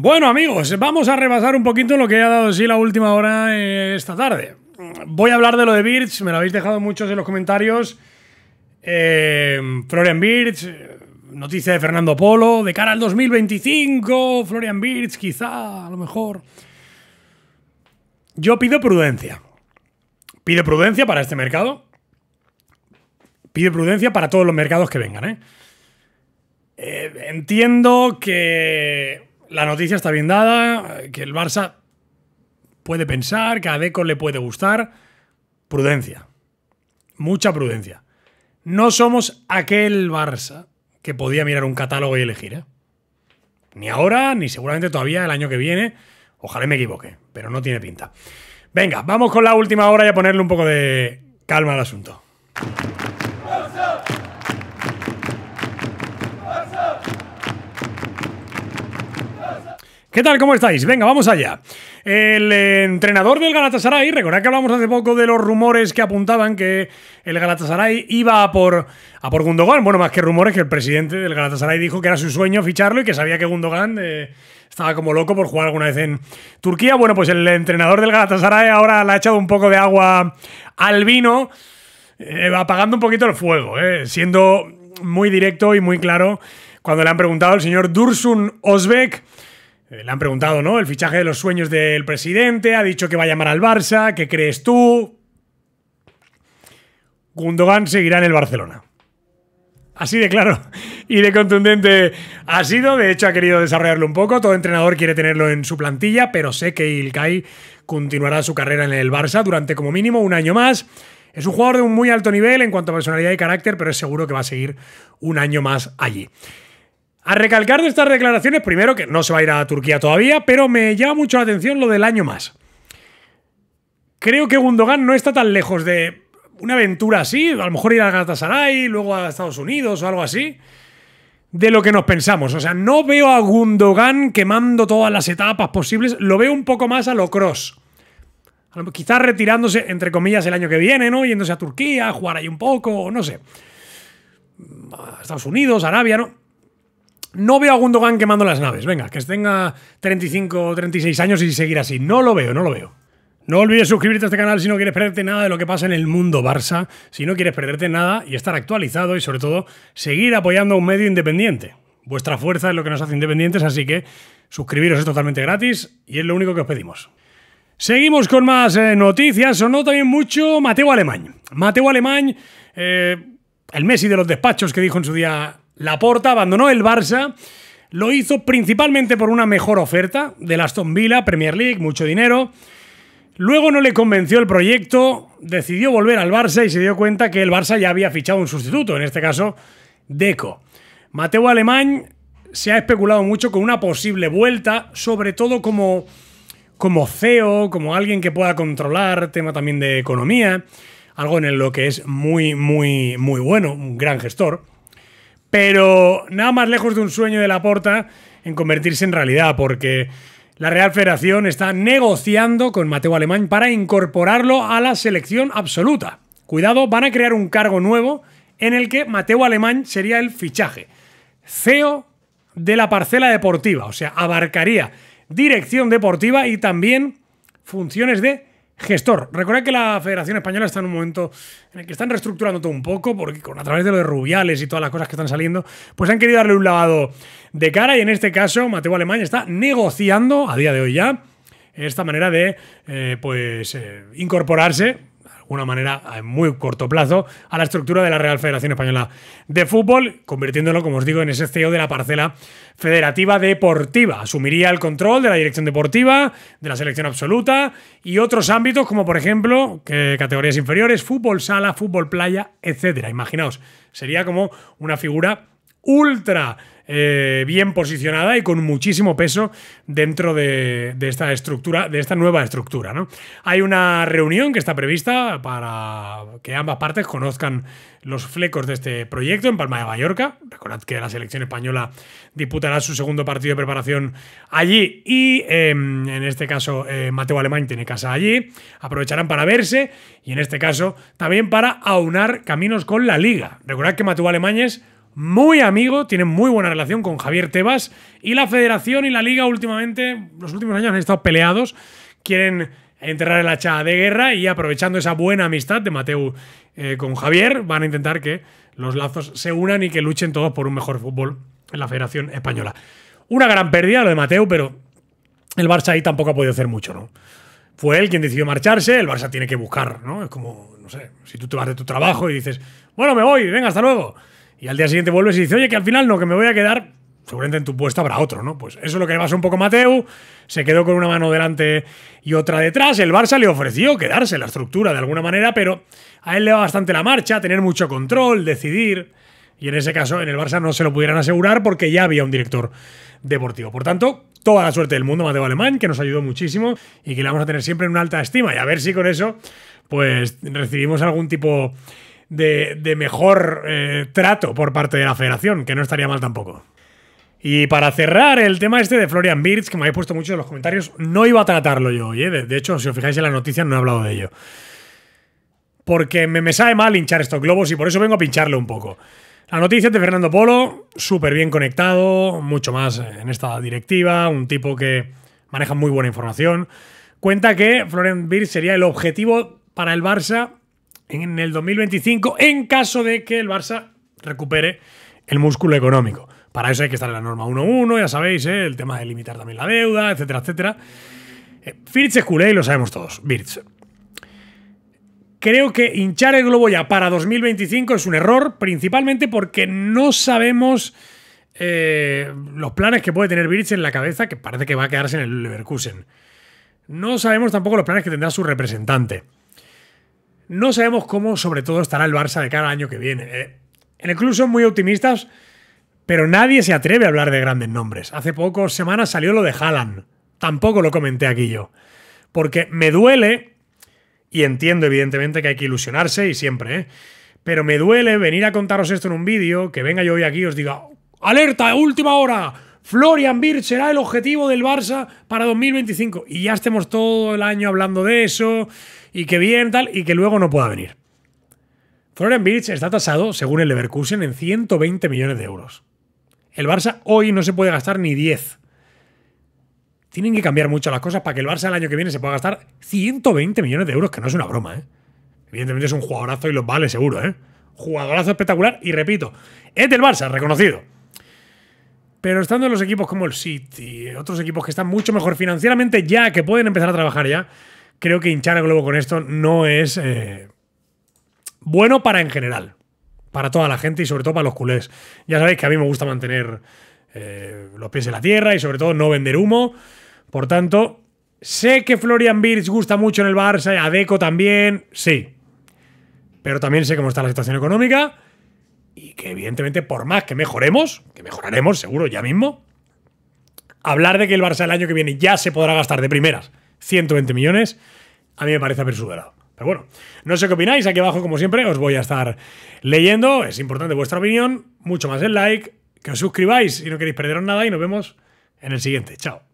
Bueno amigos, vamos a rebasar un poquito lo que ha dado sí la última hora eh, esta tarde. Voy a hablar de lo de Birch, me lo habéis dejado muchos en los comentarios. Eh, Florian Birch, noticia de Fernando Polo, de cara al 2025, Florian Birch quizá, a lo mejor. Yo pido prudencia. Pido prudencia para este mercado. Pido prudencia para todos los mercados que vengan. ¿eh? eh entiendo que la noticia está bien dada, que el Barça puede pensar, que a Deco le puede gustar. Prudencia. Mucha prudencia. No somos aquel Barça que podía mirar un catálogo y elegir. ¿eh? Ni ahora, ni seguramente todavía el año que viene. Ojalá me equivoque, pero no tiene pinta. Venga, vamos con la última hora y a ponerle un poco de calma al asunto. ¿Qué tal? ¿Cómo estáis? Venga, vamos allá. El entrenador del Galatasaray, recordad que hablamos hace poco de los rumores que apuntaban que el Galatasaray iba a por, a por Gundogan. Bueno, más que rumores, que el presidente del Galatasaray dijo que era su sueño ficharlo y que sabía que Gundogan eh, estaba como loco por jugar alguna vez en Turquía. Bueno, pues el entrenador del Galatasaray ahora le ha echado un poco de agua al vino, eh, apagando un poquito el fuego, eh, siendo muy directo y muy claro cuando le han preguntado al señor Dursun Osbek eh, le han preguntado, ¿no? El fichaje de los sueños del presidente, ha dicho que va a llamar al Barça, ¿qué crees tú? Gundogan seguirá en el Barcelona. Así de claro y de contundente ha sido. De hecho, ha querido desarrollarlo un poco. Todo entrenador quiere tenerlo en su plantilla, pero sé que Ilkay continuará su carrera en el Barça durante como mínimo un año más. Es un jugador de un muy alto nivel en cuanto a personalidad y carácter, pero es seguro que va a seguir un año más allí. A recalcar de estas declaraciones, primero que no se va a ir a Turquía todavía, pero me llama mucho la atención lo del año más. Creo que Gundogan no está tan lejos de una aventura así, a lo mejor ir a Galatasaray, luego a Estados Unidos o algo así, de lo que nos pensamos. O sea, no veo a Gundogan quemando todas las etapas posibles, lo veo un poco más a lo cross. Quizás retirándose, entre comillas, el año que viene, ¿no? Yéndose a Turquía, jugar ahí un poco, no sé. Estados Unidos, Arabia, ¿no? No veo a Gundogan quemando las naves. Venga, que tenga 35 o 36 años y seguir así. No lo veo, no lo veo. No olvides suscribirte a este canal si no quieres perderte nada de lo que pasa en el mundo Barça, si no quieres perderte nada y estar actualizado y sobre todo seguir apoyando a un medio independiente. Vuestra fuerza es lo que nos hace independientes, así que suscribiros es totalmente gratis y es lo único que os pedimos. Seguimos con más noticias eh, noticias. Sonó también mucho Mateo Alemán. Mateo Alemán, eh, el Messi de los despachos que dijo en su día Laporta abandonó el Barça, lo hizo principalmente por una mejor oferta de Aston Villa, Premier League, mucho dinero. Luego no le convenció el proyecto, decidió volver al Barça y se dio cuenta que el Barça ya había fichado un sustituto, en este caso Deco. Mateo Alemán se ha especulado mucho con una posible vuelta, sobre todo como, como CEO, como alguien que pueda controlar, tema también de economía, algo en lo que es muy, muy, muy bueno, un gran gestor. Pero nada más lejos de un sueño de la porta en convertirse en realidad, porque la Real Federación está negociando con Mateo Alemán para incorporarlo a la selección absoluta. Cuidado, van a crear un cargo nuevo en el que Mateo Alemán sería el fichaje. CEO de la parcela deportiva, o sea, abarcaría dirección deportiva y también funciones de gestor. Recordad que la Federación Española está en un momento en el que están reestructurando todo un poco, porque con, a través de lo de Rubiales y todas las cosas que están saliendo, pues han querido darle un lavado de cara y en este caso Mateo Alemán está negociando, a día de hoy ya, esta manera de eh, pues eh, incorporarse una manera en muy corto plazo a la estructura de la Real Federación Española de Fútbol, convirtiéndolo, como os digo, en ese CEO de la parcela federativa deportiva. Asumiría el control de la dirección deportiva, de la selección absoluta y otros ámbitos como, por ejemplo, que categorías inferiores, fútbol sala, fútbol playa, etc. Imaginaos, sería como una figura ultra eh, bien posicionada y con muchísimo peso dentro de, esta estructura, de esta nueva estructura. ¿no? Hay una reunión que está prevista para que ambas partes conozcan los flecos de este proyecto en Palma de Mallorca. Recordad que la selección española disputará su segundo partido de preparación allí y em, en este caso eh, Mateo Alemán tiene casa allí. Aprovecharán para verse y en este caso también para aunar caminos con la liga. Recordad que Mateo Alemán es muy amigo, tiene muy buena relación con Javier Tebas y la federación y la liga últimamente, los últimos años han estado peleados, quieren enterrar el hacha de guerra y aprovechando esa buena amistad de Mateu eh, con Javier, van a intentar que los lazos se unan y que luchen todos por un mejor fútbol en la Federación Española. Una gran pérdida lo de Mateu, pero el Barça ahí tampoco ha podido hacer mucho, ¿no? Fue él quien decidió marcharse, el Barça tiene que buscar, ¿no? Es como, no sé, si tú te vas de tu trabajo y dices, bueno, me voy, venga, hasta luego. Y al día siguiente vuelves y dices, oye, que al final no, que me voy a quedar. Seguramente en tu puesto habrá otro, ¿no? Pues eso es lo que le pasó un poco a Se quedó con una mano delante y otra detrás. El Barça le ofreció quedarse la estructura de alguna manera, pero a él le va bastante la marcha, tener mucho control, decidir. Y en ese caso, en el Barça no se lo pudieran asegurar porque ya había un director deportivo. Por tanto, toda la suerte del mundo, Mateo Alemán, que nos ayudó muchísimo y que le vamos a tener siempre en una alta estima. Y a ver si con eso, pues recibimos algún tipo de, mejor eh, trato por parte de la federación, que no estaría mal tampoco. Y para cerrar el tema este de Florian Birch, que me habéis puesto mucho en los comentarios, no iba a tratarlo yo hoy. Eh. De, hecho, si os fijáis en la noticia, no he hablado de ello. Porque me, me sabe mal hinchar estos globos y por eso vengo a pincharle un poco. La noticia de Fernando Polo, súper bien conectado, mucho más en esta directiva, un tipo que maneja muy buena información. Cuenta que Florian Birch sería el objetivo para el Barça en el 2025 en caso de que el Barça recupere el músculo económico. Para eso hay que estar en la norma 1-1, ya sabéis, ¿eh? el tema de limitar también la deuda, etcétera, etcétera. Eh, Fritz es culé y lo sabemos todos, Birch. Creo que hinchar el globo ya para 2025 es un error, principalmente porque no sabemos eh, los planes que puede tener Birch en la cabeza, que parece que va a quedarse en el Leverkusen. No sabemos tampoco los planes que tendrá su representante. No sabemos cómo, sobre todo, estará el Barça de cada año que viene. ¿eh? en el son muy optimistas, pero nadie se atreve a hablar de grandes nombres. Hace pocas semanas salió lo de Haaland. Tampoco lo comenté aquí yo. Porque me duele, y entiendo evidentemente que hay que ilusionarse y siempre, ¿eh? pero me duele venir a contaros esto en un vídeo, que venga yo hoy aquí y os diga, alerta, última hora, Florian Birch será el objetivo del Barça para 2025. Y ya estemos todo el año hablando de eso, y que bien, tal, y que luego no pueda venir. Florian Birch está tasado, según el Leverkusen, en 120 millones de euros. El Barça hoy no se puede gastar ni 10. Tienen que cambiar mucho las cosas para que el Barça el año que viene se pueda gastar 120 millones de euros, que no es una broma, ¿eh? Evidentemente es un jugadorazo y los vale seguro, ¿eh? Jugadorazo espectacular y repito, es del Barça, reconocido. Pero estando en los equipos como el City, otros equipos que están mucho mejor financieramente ya, que pueden empezar a trabajar ya, creo que hinchar el globo con esto no es eh, bueno para en general, para toda la gente y sobre todo para los culés. Ya sabéis que a mí me gusta mantener eh, los pies en la tierra y sobre todo no vender humo. Por tanto, sé que Florian Birch gusta mucho en el Barça, a Deco también, sí. Pero también sé cómo está la situación económica y que evidentemente por más que mejoremos, que mejoraremos seguro ya mismo, hablar de que el Barça el año que viene ya se podrá gastar de primeras 120 millones, a mí me parece haber Pero bueno, no sé qué opináis, aquí abajo como siempre os voy a estar leyendo, es importante vuestra opinión, mucho más el like, que os suscribáis si no queréis perderos nada y nos vemos en el siguiente. Chao.